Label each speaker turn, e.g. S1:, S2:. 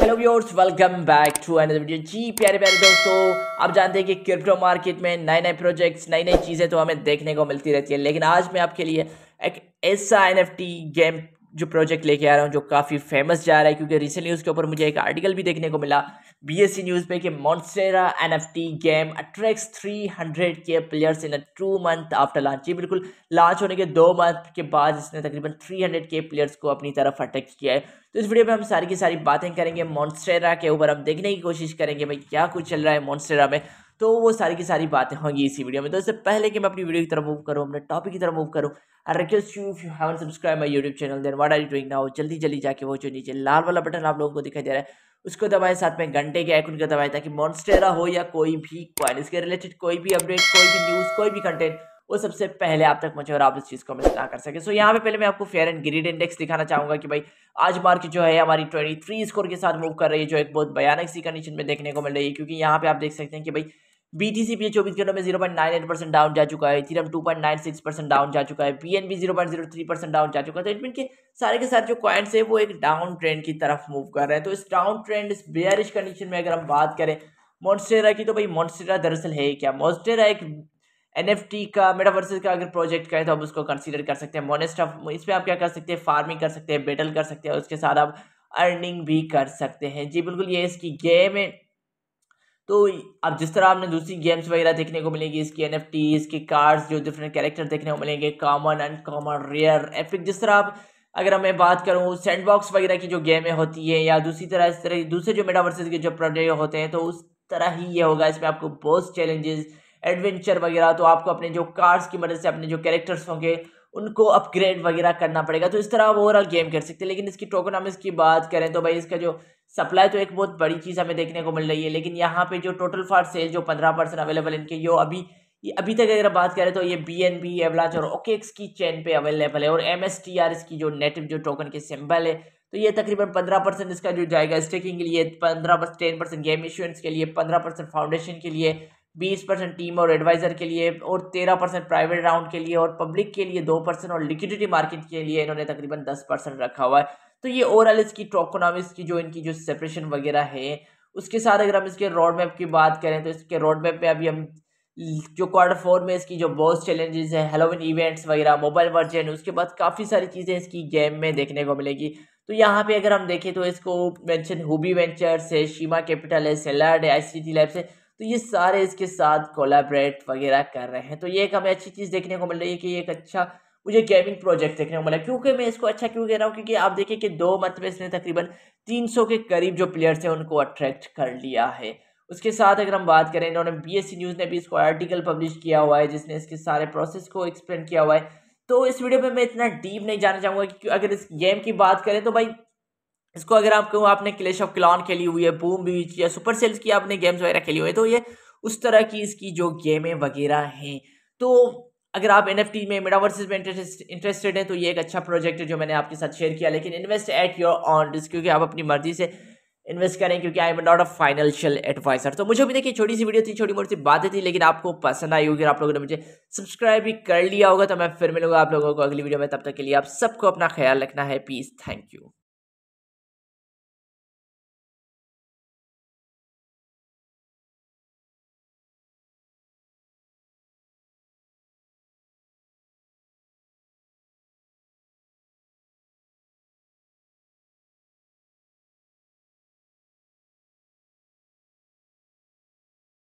S1: hello viewers welcome back to another video जी प्यारे प्यारे दोस्तों आप जानते हैं कि क्रिप्टो मार्केट में नए नए प्रोजेक्ट्स नई नई चीज़ें तो हमें देखने को मिलती रहती है लेकिन आज मैं आपके लिए एक ऐसा एन गेम जो प्रोजेक्ट लेके आ रहा हूँ जो काफ़ी फेमस जा रहा है क्योंकि रिसेंटली उसके ऊपर मुझे एक आर्टिकल भी देखने को मिला बीएससी न्यूज़ पे कि मॉन्सेरा एनएफटी गेम अट्रैक्ट्स 300 के players in a two month after launch ये बिल्कुल लॉन्च होने के दो मंथ के बाद इसने तकरीबन 300 के प्लेयर्स को अपनी तरफ अटैक किया है तो इस वीडियो में हम सारी की सारी बातें करेंगे मॉन्सेरा के ऊपर हम देखने की कोशिश करेंगे भाई क्या कुछ चल रहा है मॉन्सेरा में तो वो सारी की सारी बातें होंगी इसी वीडियो में तो इससे पहले कि मैं अपनी वीडियो की तरफ मूव करूँ अपने टॉपिक की तरफ मूव करूँ I request you if you haven't subscribe my YouTube channel then what are you doing now जल्दी जल्दी जाके वो जो नीचे लाल वाला बटन आप लोगों को दिखाई दे रहा है उसको दबाए साथ में घंटे के आइकन को दबाए ताकि मॉन्स्टेरा हो या कोई भी कॉइन इसके रिलेटेड कोई भी अपडेट कोई भी न्यूज़ कोई भी कंटेंट वो सबसे पहले आप तक पहुंचे और आप इस चीज़ को मिस ना कर सके सो so, यहाँ पे पहले मैं आपको फेयर एंड ग्रीड इंडेक्स दिखाना चाहूँगा कि भाई आज मार्केट जो है हमारी 23 स्कोर के साथ मूव कर रही है जो एक बहुत भयानक सी कंडीशन में देखने को मिल रही है क्योंकि यहाँ पे आप देख सकते हैं कि भाई बी टी सी पी चौबीस घंटों में zero point nine eight percent down जा चुका है Ethereum two point nine six percent down जा चुका है P N B zero point zero three percent down जा चुका है तो इटमिन के सारे के सारे जो कॉइन्स है वो एक डाउन ट्रेंड की तरफ मूव कर रहे हैं तो इस डाउन ट्रेंड इस बेयरिश कंडीशन में अगर हम बात करें मोन्स्टेरा की तो भाई मोन्स्टेरा दरअसल है क्या मोन्स्टेरा एक एन एफ टी का मेटावर्सेस का अगर प्रोजेक्ट करें तो आप उसको कंसिडर कर सकते हैं मोनेस्टा इस पर आप क्या कर सकते हैं फार्मिंग कर सकते हैं बेटल कर सकते हैं उसके साथ आप अर्निंग भी कर सकते हैं जी बिल्कुल ये इसकी गेम है तो अब जिस तरह आपने दूसरी गेम्स वगैरह देखने को मिलेंगी इसकी एन एफ टी इसके कार्ड्स जो डिफरेंट कैरेक्टर देखने को मिलेंगे कॉमन अनकॉमन रेयर एपिक जिस तरह आप अगर मैं बात करूँ सैंड बॉक्स वगैरह की जो गेमें होती है या दूसरी तरह इस तरह दूसरे जो मेडावर्स के जो प्रोडक्ट होते हैं तो उस तरह ही ये होगा इसमें आपको बहुत चैलेंजेस एडवेंचर वगैरह तो आपको अपने जो कार्ड्स की मदद से अपने जो कैरेक्टर्स होंगे उनको अपग्रेड वगैरह करना पड़ेगा तो इस तरह आप ओवरऑल गेम कर सकते हैं लेकिन इसकी हम की बात करें तो भाई इसका जो सप्लाई तो एक बहुत बड़ी चीज़ हमें देखने को मिल रही है लेकिन यहाँ पे जो टोटल फॉर सेल जो पंद्रह परसेंट अवेलेबल इनके यो अभी ये अभी तक अगर बात करें तो ये बी एन बी एवलाच और ओकेक्स की चेन पे अवेलेबल है और एम एस टी आर इसकी जो नेटिव जो टोकन के सिंबल है तो ये तकरीबन पंद्रह परसेंट इसका जो जाएगा स्टेकिंग के लिए पंद्रह टेन परसेंट गेम इश्योरेंस के लिए पंद्रह परसेंट फाउंडेशन के लिए बीस परसेंट टीम और एडवाइज़र के लिए और तेरह परसेंट प्राइवेट राउंड के लिए और पब्लिक के लिए दो परसेंट और लिक्विडिटी मार्केट के लिए इन्होंने तकरीबन दस परसेंट रखा हुआ है तो ये ओवरऑल इसकी टोकोनॉमिक्स की जो इनकी जो सेपरेशन वगैरह है उसके साथ अगर हम इसके रोड मैप की बात करें तो इसके रोड मैप में अभी हम जो क्वार्टर फोर में इसकी जो बॉस चैलेंजेस हैं हेलोविन इवेंट्स वगैरह मोबाइल वर्जन उसके बाद काफ़ी सारी चीज़ें इसकी गेम में देखने को मिलेगी तो यहाँ पे अगर हम देखें तो इसको मेंशन हुबी वेंचर्स है शीमा कैपिटल है सेलर्ड है आई सी टी लैब्स है तो ये सारे इसके साथ कोलाबरेट वगैरह कर रहे हैं तो ये एक हमें अच्छी चीज़ देखने को मिल रही है कि एक अच्छा मुझे गेमिंग प्रोजेक्ट देखने को मिला क्योंकि मैं इसको अच्छा क्यों कह रहा हूँ क्योंकि आप देखिए कि दो मंथ में इसने तकरीबन 300 के करीब जो प्लेयर्स हैं उनको अट्रैक्ट कर लिया है उसके साथ अगर हम बात करें इन्होंने बीएससी न्यूज़ ने भी इसको आर्टिकल पब्लिश किया हुआ है जिसने इसके सारे प्रोसेस को एक्सप्लेन किया हुआ है तो इस वीडियो में मैं इतना डीप नहीं जाना चाहूँगा कि अगर इस गेम की बात करें तो भाई इसको अगर आप कहूँ आपने क्लेश ऑफ क्लॉन खेली हुई है बूम बीच या सुपर सेल्स की आपने गेम्स वगैरह खेली हुई है तो ये उस तरह की इसकी जो गेमें वगैरह हैं तो अगर आप एन में मेडावर्सिस में इंटरेस्टेड हैं तो ये एक अच्छा प्रोजेक्ट है जो मैंने आपके साथ शेयर किया लेकिन invest at your own risk क्योंकि आप अपनी मर्जी से इन्वेस्ट करें क्योंकि I am not a financial advisor तो मुझे भी देखिए छोटी सी वीडियो थी छोटी मोटी सी बातें थी लेकिन आपको पसंद आई होगी आप लोगों ने मुझे सब्सक्राइब भी कर लिया होगा तो मैं फिर मिलूंगा आप लोगों को अगली वीडियो में तब तक के लिए आप सबको अपना ख्याल रखना है प्लीज़ थैंक यू